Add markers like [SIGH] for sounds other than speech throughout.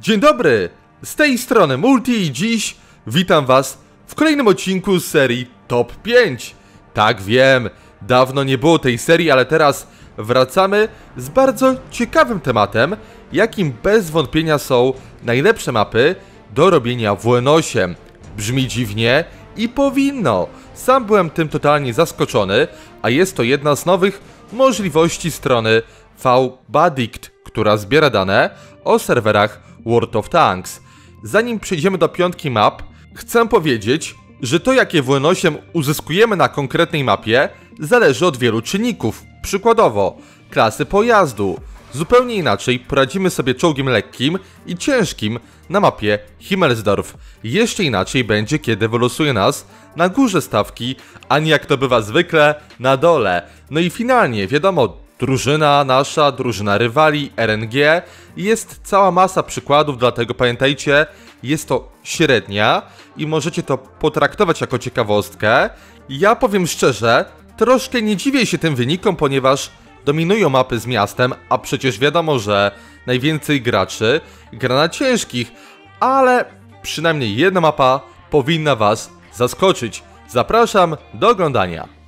Dzień dobry! Z tej strony Multi i dziś witam Was w kolejnym odcinku z serii Top 5. Tak wiem, dawno nie było tej serii, ale teraz wracamy z bardzo ciekawym tematem, jakim bez wątpienia są najlepsze mapy do robienia w Łenosie. Brzmi dziwnie i powinno. Sam byłem tym totalnie zaskoczony, a jest to jedna z nowych możliwości strony VBaddict, która zbiera dane o serwerach World of Tanks. Zanim przejdziemy do piątki map, chcę powiedzieć, że to jakie wolnościem uzyskujemy na konkretnej mapie zależy od wielu czynników. Przykładowo, klasy pojazdu. Zupełnie inaczej poradzimy sobie czołgiem lekkim i ciężkim na mapie Himmelsdorf. Jeszcze inaczej będzie, kiedy wylosuje nas na górze stawki, a nie jak to bywa zwykle, na dole. No i finalnie, wiadomo, Drużyna nasza, drużyna rywali, RNG, jest cała masa przykładów, dlatego pamiętajcie, jest to średnia i możecie to potraktować jako ciekawostkę. Ja powiem szczerze, troszkę nie dziwię się tym wynikom, ponieważ dominują mapy z miastem, a przecież wiadomo, że najwięcej graczy gra na ciężkich, ale przynajmniej jedna mapa powinna Was zaskoczyć. Zapraszam do oglądania.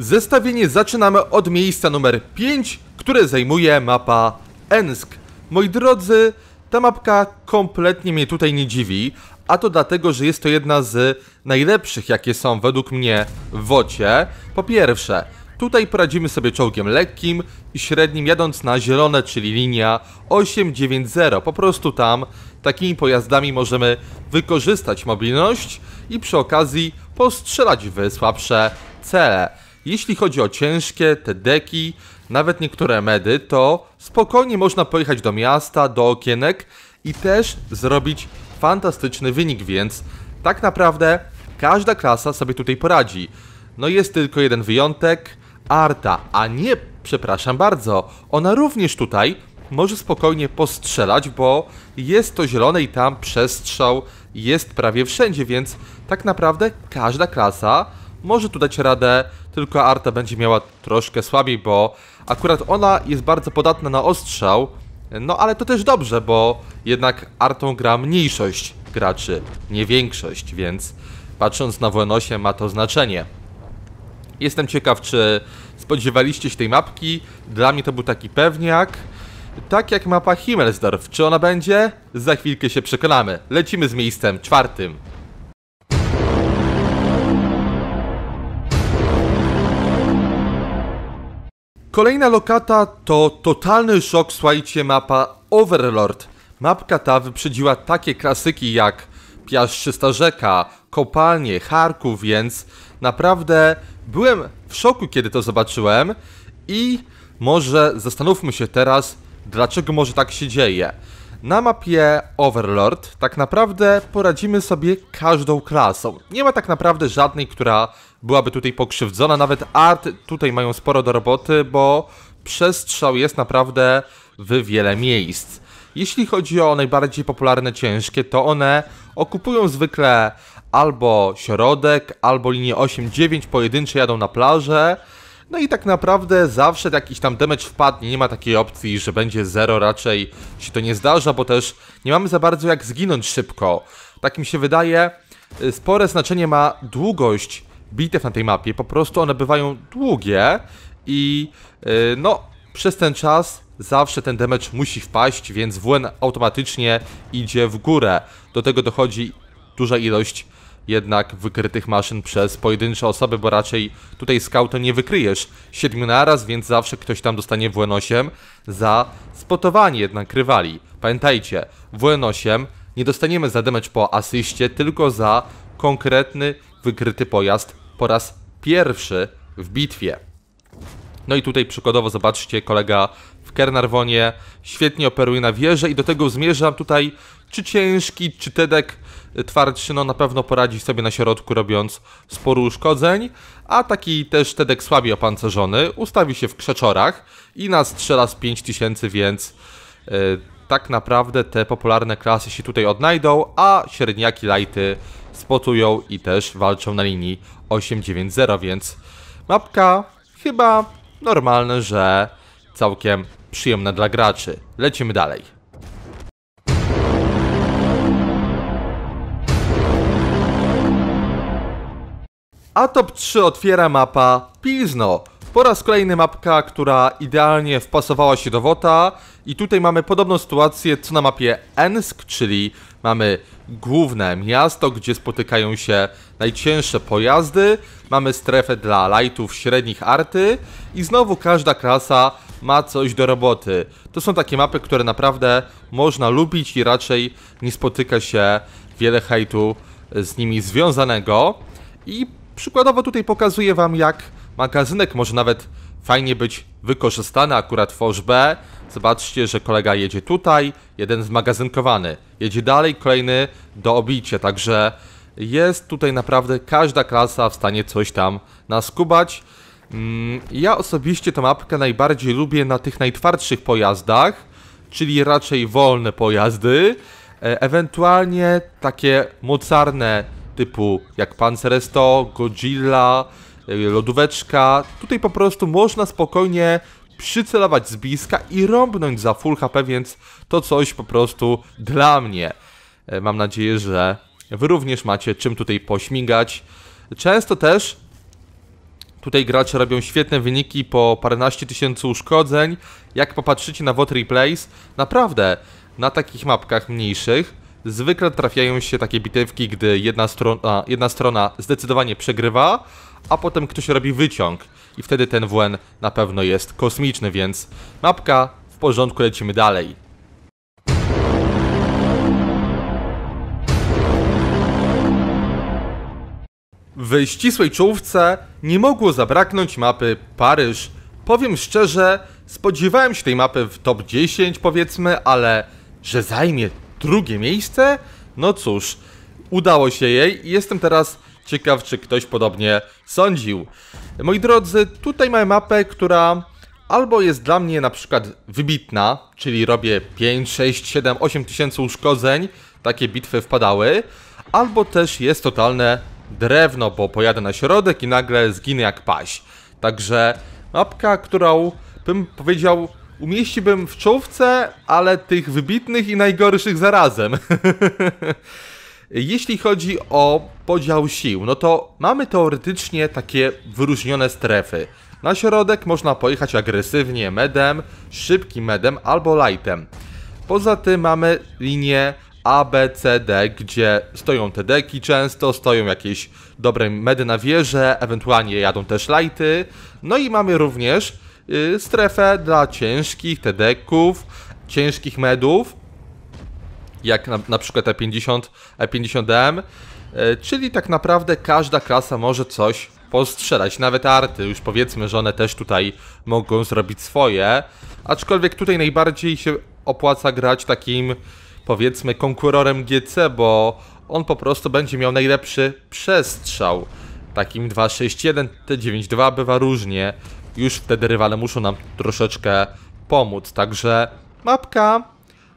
Zestawienie zaczynamy od miejsca numer 5, które zajmuje mapa Ensk. Moi drodzy, ta mapka kompletnie mnie tutaj nie dziwi, a to dlatego, że jest to jedna z najlepszych, jakie są według mnie w wocie. Po pierwsze, tutaj poradzimy sobie czołgiem lekkim i średnim jadąc na zielone, czyli linia 890. Po prostu tam takimi pojazdami możemy wykorzystać mobilność i przy okazji postrzelać w słabsze cele. Jeśli chodzi o ciężkie, te deki, nawet niektóre medy, to spokojnie można pojechać do miasta, do okienek i też zrobić fantastyczny wynik, więc tak naprawdę każda klasa sobie tutaj poradzi. No jest tylko jeden wyjątek, Arta, a nie, przepraszam bardzo, ona również tutaj może spokojnie postrzelać, bo jest to zielone i tam przestrzał jest prawie wszędzie, więc tak naprawdę każda klasa może tu dać radę, tylko Arta będzie miała troszkę słabiej, bo akurat ona jest bardzo podatna na ostrzał, no ale to też dobrze, bo jednak Artą gra mniejszość graczy, nie większość, więc patrząc na Włenosie ma to znaczenie. Jestem ciekaw, czy spodziewaliście się tej mapki, dla mnie to był taki pewniak. Tak jak mapa Himmelsdorf, czy ona będzie? Za chwilkę się przekonamy. Lecimy z miejscem czwartym. Kolejna lokata to totalny szok, słuchajcie, mapa Overlord. Mapka ta wyprzedziła takie klasyki jak Piaszczysta Rzeka, Kopalnie, Charków, więc naprawdę byłem w szoku, kiedy to zobaczyłem i może zastanówmy się teraz, dlaczego może tak się dzieje. Na mapie Overlord tak naprawdę poradzimy sobie każdą klasą. Nie ma tak naprawdę żadnej, która byłaby tutaj pokrzywdzona, nawet art tutaj mają sporo do roboty, bo przestrzał jest naprawdę w wiele miejsc. Jeśli chodzi o najbardziej popularne ciężkie, to one okupują zwykle albo środek, albo linię 8-9, pojedyncze jadą na plażę, no i tak naprawdę zawsze jakiś tam damage wpadnie, nie ma takiej opcji, że będzie zero raczej się to nie zdarza, bo też nie mamy za bardzo jak zginąć szybko. Tak mi się wydaje, y, spore znaczenie ma długość bitew na tej mapie, po prostu one bywają długie i y, no przez ten czas zawsze ten damage musi wpaść, więc WN automatycznie idzie w górę. Do tego dochodzi duża ilość jednak wykrytych maszyn przez pojedyncze osoby, bo raczej tutaj scoutem nie wykryjesz siedmiu naraz, więc zawsze ktoś tam dostanie WN8 za spotowanie jednak rywali. Pamiętajcie, WN8 nie dostaniemy za damage po asyście, tylko za konkretny wykryty pojazd po raz pierwszy w bitwie. No i tutaj przykładowo zobaczcie, kolega w Kernarwonie świetnie operuje na wieżę i do tego zmierzam tutaj, czy ciężki, czy Tedek twardszy no na pewno poradzi sobie na środku robiąc sporo uszkodzeń, a taki też Tedek słabiej opancerzony ustawi się w krzeczorach i nas strzela z 5000, więc yy, tak naprawdę te popularne klasy się tutaj odnajdą, a średniaki lighty spotują i też walczą na linii 890, więc mapka chyba normalne, że całkiem przyjemna dla graczy. Lecimy dalej. A top 3 otwiera mapa Pilzno. Po raz kolejny mapka, która idealnie wpasowała się do WOTA i tutaj mamy podobną sytuację co na mapie Ensk, czyli mamy główne miasto, gdzie spotykają się najcięższe pojazdy, mamy strefę dla lightów średnich arty i znowu każda klasa ma coś do roboty. To są takie mapy, które naprawdę można lubić i raczej nie spotyka się wiele hejtu z nimi związanego. I Przykładowo tutaj pokazuję Wam, jak magazynek może nawet fajnie być wykorzystany akurat w B. Zobaczcie, że kolega jedzie tutaj, jeden zmagazynkowany. Jedzie dalej, kolejny do obicia, także jest tutaj naprawdę każda klasa w stanie coś tam naskubać. Mm, ja osobiście tę mapkę najbardziej lubię na tych najtwardszych pojazdach, czyli raczej wolne pojazdy, e, ewentualnie takie mocarne typu jak Panzeresto, Godzilla, e, lodóweczka. Tutaj po prostu można spokojnie przycelować z bliska i rąbnąć za full HP, więc to coś po prostu dla mnie. E, mam nadzieję, że Wy również macie czym tutaj pośmigać. Często też tutaj gracze robią świetne wyniki po paręnaście tysięcy uszkodzeń. Jak popatrzycie na VOT Replays, naprawdę na takich mapkach mniejszych zwykle trafiają się takie bitewki, gdy jedna strona, jedna strona zdecydowanie przegrywa, a potem ktoś robi wyciąg i wtedy ten WN na pewno jest kosmiczny, więc mapka w porządku, lecimy dalej. W ścisłej czołówce nie mogło zabraknąć mapy Paryż. Powiem szczerze, spodziewałem się tej mapy w top 10 powiedzmy, ale że zajmie drugie miejsce. No cóż, udało się jej i jestem teraz ciekaw, czy ktoś podobnie sądził. Moi drodzy, tutaj mamy mapę, która albo jest dla mnie na przykład wybitna, czyli robię 5, 6, 7, 8 tysięcy uszkodzeń, takie bitwy wpadały, albo też jest totalne drewno, bo pojadę na środek i nagle zginę jak paś. Także mapka, którą bym powiedział umieściłbym w czołówce, ale tych wybitnych i najgorszych zarazem. [LAUGHS] Jeśli chodzi o podział sił, no to mamy teoretycznie takie wyróżnione strefy. Na środek można pojechać agresywnie medem, szybkim medem albo lightem. Poza tym mamy linię A, B, C, D, gdzie stoją te deki często, stoją jakieś dobre medy na wieżę, ewentualnie jadą też lighty. No i mamy również Y, strefę dla ciężkich tedeków, ciężkich medów, jak na, na przykład E50, E50M, y, czyli tak naprawdę każda klasa może coś postrzelać, nawet arty, już powiedzmy, że one też tutaj mogą zrobić swoje, aczkolwiek tutaj najbardziej się opłaca grać takim, powiedzmy, konkurorem GC, bo on po prostu będzie miał najlepszy przestrzał. Takim 2.6.1, T9.2 bywa różnie, już wtedy rywale muszą nam troszeczkę pomóc. Także mapka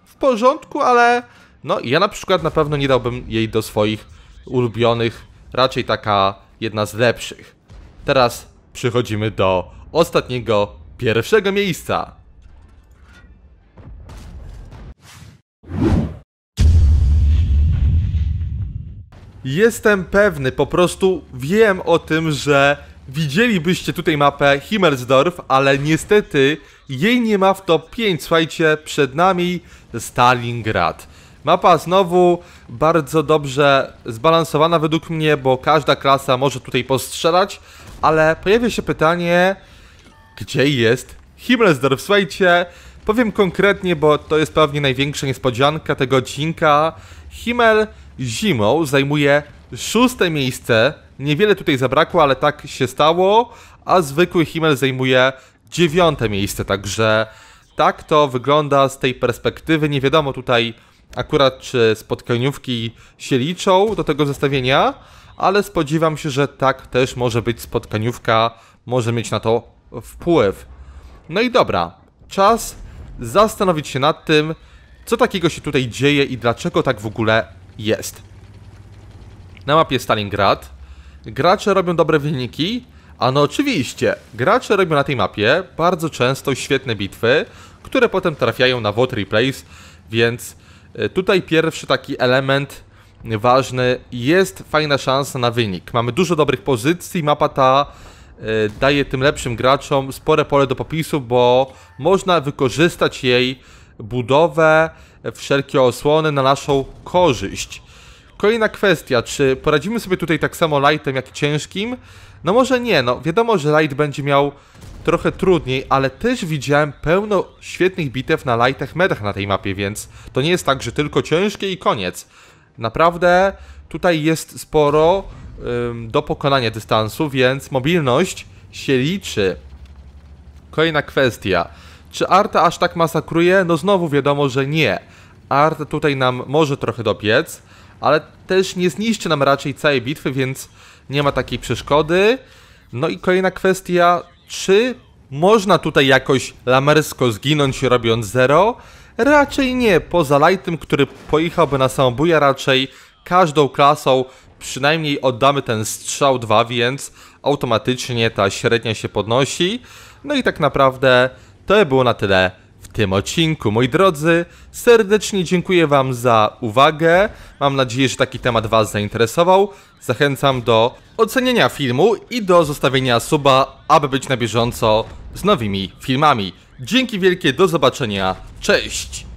w porządku, ale no ja na przykład na pewno nie dałbym jej do swoich ulubionych, raczej taka jedna z lepszych. Teraz przechodzimy do ostatniego, pierwszego miejsca. Jestem pewny, po prostu wiem o tym, że Widzielibyście tutaj mapę Himmelsdorf, ale niestety jej nie ma w top 5. Słuchajcie, przed nami Stalingrad. Mapa znowu bardzo dobrze zbalansowana według mnie, bo każda klasa może tutaj postrzelać, ale pojawia się pytanie, gdzie jest Himmelsdorf? Słuchajcie, powiem konkretnie, bo to jest pewnie największa niespodzianka tego odcinka. Himmel zimą zajmuje Szóste miejsce. Niewiele tutaj zabrakło, ale tak się stało. A zwykły Himmel zajmuje dziewiąte miejsce, także tak to wygląda z tej perspektywy. Nie wiadomo tutaj akurat, czy spotkaniówki się liczą do tego zestawienia, ale spodziewam się, że tak też może być spotkaniówka, może mieć na to wpływ. No i dobra, czas zastanowić się nad tym, co takiego się tutaj dzieje i dlaczego tak w ogóle jest na mapie Stalingrad. Gracze robią dobre wyniki, a no oczywiście, gracze robią na tej mapie bardzo często świetne bitwy, które potem trafiają na VOD Replays, więc e, tutaj pierwszy taki element ważny jest fajna szansa na wynik. Mamy dużo dobrych pozycji, mapa ta e, daje tym lepszym graczom spore pole do popisu, bo można wykorzystać jej budowę, wszelkie osłony na naszą korzyść. Kolejna kwestia, czy poradzimy sobie tutaj tak samo lightem jak ciężkim? No może nie, no wiadomo, że light będzie miał trochę trudniej, ale też widziałem pełno świetnych bitew na lightach medach na tej mapie, więc to nie jest tak, że tylko ciężkie i koniec. Naprawdę tutaj jest sporo ym, do pokonania dystansu, więc mobilność się liczy. Kolejna kwestia. Czy Arta aż tak masakruje? No znowu wiadomo, że nie. Art tutaj nam może trochę dopiec, ale też nie zniszczy nam raczej całej bitwy, więc nie ma takiej przeszkody. No i kolejna kwestia, czy można tutaj jakoś lamersko zginąć robiąc 0? Raczej nie, poza Lightem, który pojechałby na samobuja raczej każdą klasą, przynajmniej oddamy ten strzał 2, więc automatycznie ta średnia się podnosi. No i tak naprawdę to by było na tyle tym odcinku. Moi drodzy, serdecznie dziękuję Wam za uwagę. Mam nadzieję, że taki temat Was zainteresował. Zachęcam do ocenienia filmu i do zostawienia suba, aby być na bieżąco z nowymi filmami. Dzięki wielkie, do zobaczenia, cześć!